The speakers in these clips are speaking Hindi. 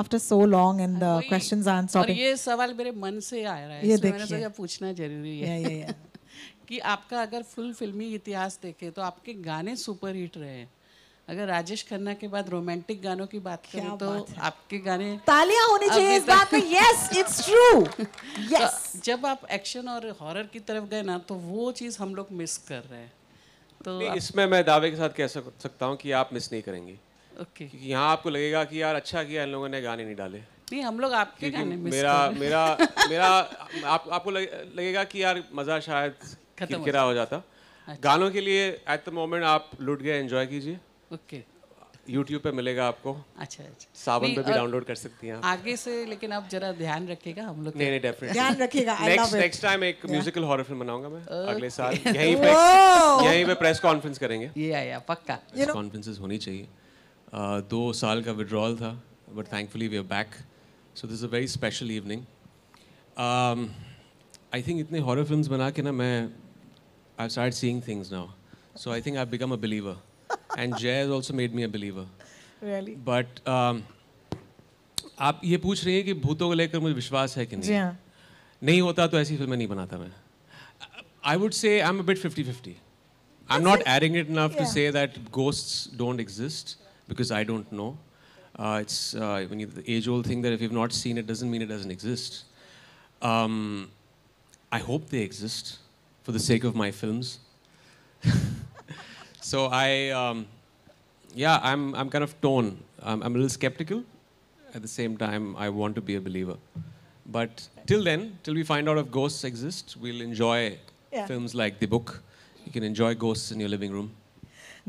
after so long and the questions aren't stopping. और ये सवाल मेरे मन से आ रहा है ये मैंने सोचा पूछना जरूरी है yeah, yeah, yeah. कि आपका अगर फुल फिल्मी इतिहास देखें तो आपके गाने सुपर हिट रहे हैं अगर राजेश खन्ना के बाद रोमांटिक गानों की बात करें तो बात आपके गाने तालियां होनी चाहिए इस बात में यस इट्स ट्रू यस जब आप एक्शन और हॉरर की तरफ गए ना तो वो चीज़ हम लोग मिस कर रहे हैं तो इसमें मैं दावे के साथ कह सकता हूँ कि आप मिस नहीं करेंगी ओके okay. यहाँ आपको लगेगा कि यार अच्छा किया इन लोगों ने गाने नहीं डाले नहीं हम लोग आपके गाने मेरा मेरा मेरा आप आपको लगेगा कि यार मज़ा शायद किरा हो जाता अच्छा। गानों के लिए एट द मोमेंट आप लुट गए एंजॉय कीजिए ओके YouTube पे मिलेगा आपको अच्छा अच्छा सावन पे भी डाउनलोड कर सकती हैं आगे से लेकिन आप जरा ध्यान रखिएगा हम लोग नहीं नहीं डेफिनेटली ध्यान रखिएगा नेक्स्ट नेक्स्ट टाइम एक म्यूजिकल हॉरर फिल्म बनाऊंगा मैं अगले साल यहीं पे यहीं पे प्रेस कॉन्फ्रेंस करेंगे ये आया पक्का प्रेस कॉन्फ्रेंसेस होनी चाहिए Uh, दो साल का विड्रॉल था but thankfully we are back so this a very special evening I think इतने हॉरर फिल्म बना के ना मैं I start seeing things now so I think I become a believer and Jay is also made me a believer but आप ये पूछ रही हैं कि भूतों को लेकर मुझे विश्वास है कि नहीं yeah. हाँ। नहीं होता तो ऐसी फिल्में नहीं बनाता मैं I would say I am a bit fifty fifty I am not erring it enough to say that ghost don't exist because I don't know. Uh, it's uh, you, the age-old thing that if you've not seen it, doesn't mean it doesn't exist. Um, I hope they exist for the sake of my films. so I, um, yeah, I'm, I'm kind of torn. I'm, I'm a little skeptical. At the same time, I want to be a believer. But till then, till we find out if ghosts exist, we'll enjoy yeah. films like The Book. You can enjoy ghosts in your living room.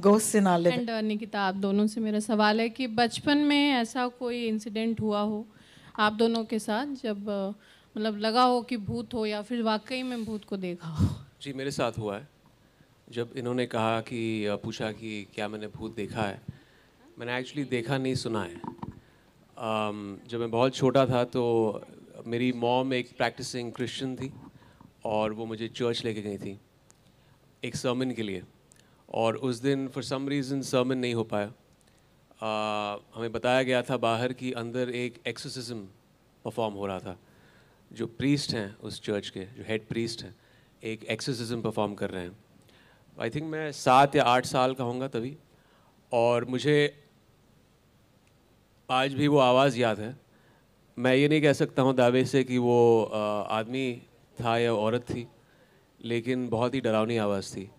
ghosts in our living. And uh, Nikita, आप दोनों से मेरा सवाल है कि बचपन में ऐसा कोई इंसिडेंट हुआ हो आप दोनों के साथ जब uh, मतलब लगा हो कि भूत हो या फिर वाकई में भूत को देखा हो जी मेरे साथ हुआ है जब इन्होंने कहा कि uh, पूछा कि क्या मैंने भूत देखा है मैंने एक्चुअली देखा नहीं सुना है um, जब मैं बहुत छोटा था तो मेरी मॉम एक प्रैक्टिसिंग क्रिश्चियन थी और वो मुझे चर्च लेके गई थी एक सर्मिन के लिए और उस दिन फॉर सम रीज़न सर्मन नहीं हो पाया uh, हमें बताया गया था बाहर कि अंदर एक एक्सोसिज्म परफॉर्म हो रहा था जो प्रीस्ट हैं उस चर्च के जो हेड प्रीस्ट हैं एक एक्सोसिज्म परफॉर्म कर रहे हैं आई थिंक मैं सात या आठ साल का होंगे तभी और मुझे आज भी वो आवाज़ याद है मैं ये नहीं कह सकता हूँ दावे से कि वो आदमी था या औरत थी लेकिन बहुत ही डरावनी आवाज़ थी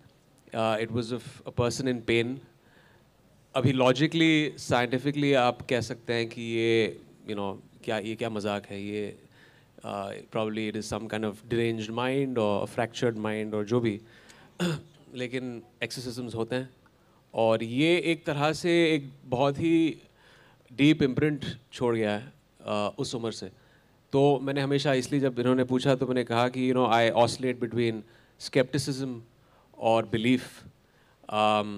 it uh, was was of a person अभी लॉजिकली साइंटिफिकली आप कह सकते हैं कि ये यू नो क्या ये क्या मजाक है ये probably it is some kind of derange mind और फ्रैक्चर्ड माइंड और जो भी लेकिन एक्सरसिजम्स होते हैं और ये एक तरह से एक बहुत ही डीप इम्प्रिंट छोड़ गया है uh, उस उम्र से तो मैंने हमेशा इसलिए जब इन्होंने पूछा तो मैंने कहा कि you know I oscillate between scepticism और बिलीफ um,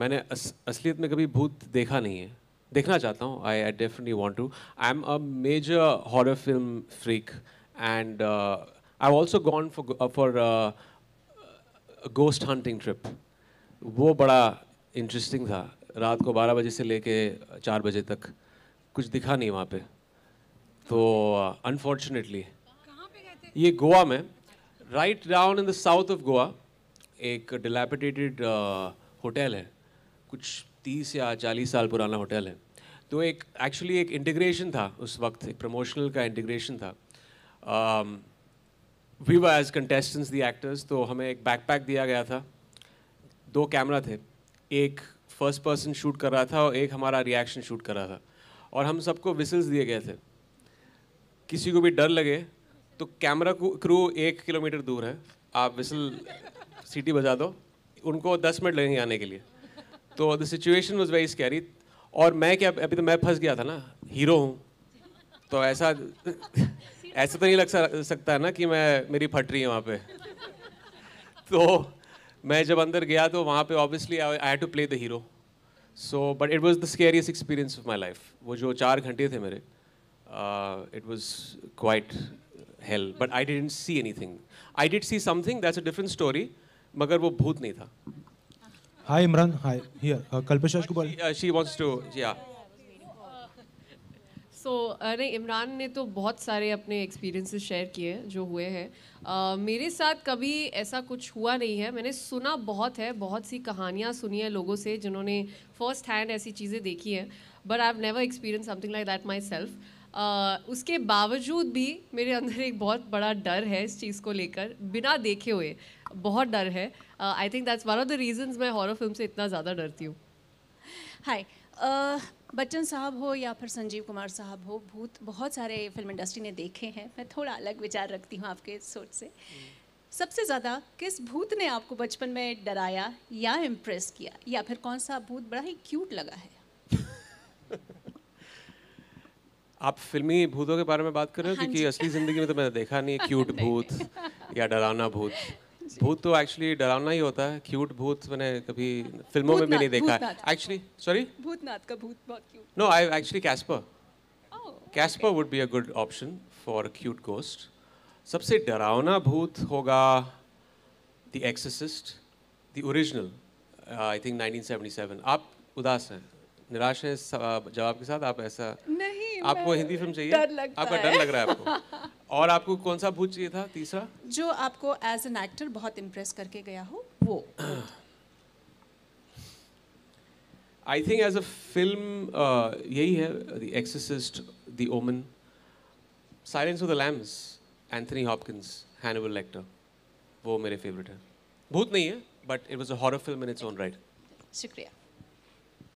मैंने अस, असलियत में कभी भूत देखा नहीं है देखना चाहता हूँ I I definitely want to I am a major horror film freak and I also gone for for ghost hunting trip वो बड़ा इंटरेस्टिंग था रात को 12 बजे से लेके 4 बजे तक कुछ दिखा नहीं वहाँ पे तो अनफॉर्चुनेटली uh, ये गोवा में right down in the south of Goa एक डिलेपिटेटेड होटल uh, है कुछ तीस या चालीस साल पुराना होटल है तो एक एक्चुअली एक इंटीग्रेशन था उस वक्त एक प्रमोशनल का इंटीग्रेशन था वी वा एज कंटेस्टेंट्स दी एक्टर्स तो हमें एक बैकपैक दिया गया था दो कैमरा थे एक फर्स्ट पर्सन शूट कर रहा था और एक हमारा रिएक्शन शूट कर रहा था और हम सबको विसल्स दिए गए थे किसी को भी डर लगे तो कैमरा क्रू एक किलोमीटर दूर है आप विसल सीटी बजा दो उनको दस मिनट लगेंगे आने के लिए तो the situation was very scary और मैं क्या अभी तो मैं फंस गया था ना हीरो हूँ तो ऐसा ऐसा तो नहीं लग सकता है ना कि मैं मेरी फट रही है वहाँ पे तो मैं जब अंदर गया तो वहाँ पे obviously I had to play the hero so but it was the scariest experience of my life वो जो चार घंटे थे मेरे it was quite hell but I didn't see anything I did see something that's a different story मगर वो भूत नहीं था hi Imran hi here Kalpesh Rajkumar she wants to या सो अरे इमरान ने तो बहुत सारे अपने एक्सपीरियंसेस शेयर किए जो हुए हैं uh, मेरे साथ कभी ऐसा कुछ हुआ नहीं है मैंने सुना बहुत है बहुत सी कहानियाँ सुनी है लोगों से जिन्होंने फर्स्ट हैंड ऐसी चीज़ें देखी हैं but I have never experience something like that myself उसके बावजूद भी मेरे अंदर एक बहुत बड़ा डर है इस चीज़ को लेकर बिना देखे हुए बहुत डर है I think that's one of the reasons मैं हॉरर फिल्म से इतना ज़्यादा डरती हूँ हाय बच्चन साहब हो या फिर संजीव कुमार साहब हो भूत बहुत सारे फिल्म इंडस्ट्री ने देखे हैं मैं थोड़ा अलग विचार रखती हूँ आपके सोच से सबसे ज़्यादा किस भूत ने आपको बचपन में डराया या इम्प्रेस किया या फिर कौन सा भूत बड़ा ही क्यूट लगा है आप फिल्मी भूतों के बारे में बात कर रहे हो हाँ क्योंकि असली जिंदगी में तो मैंने देखा नहीं है क्यूट भूत या डरावना भूत भूत तो एक्चुअली डरावना ही होता है क्यूट भूत मैंने कभी फिल्मों में भी नहीं देखा एक्चुअली सॉरी भूतनाथ का भूत बहुत cute no I actually Casper Casper would be a good option for cute ghost सबसे डरावना भूत होगा the Exorcist the original I think 1977 आप उदास हैं निराश हैं जवाब के साथ आप ऐसा नहीं आपको हिंदी फिल्म चाहिए डर लगता आपका डर लग रहा है आपको और आपको कौन सा भूत चाहिए था तीसरा जो आपको एज एन एक्टर बहुत इम्प्रेस करके गया हो वो I think as a film यही है the Exorcist the Omen Silence of the Lambs Anthony Hopkins Hannibal Lecter वो मेरे फेवरेट है भूत नहीं है but it was a horror film in its own right शुक्रिया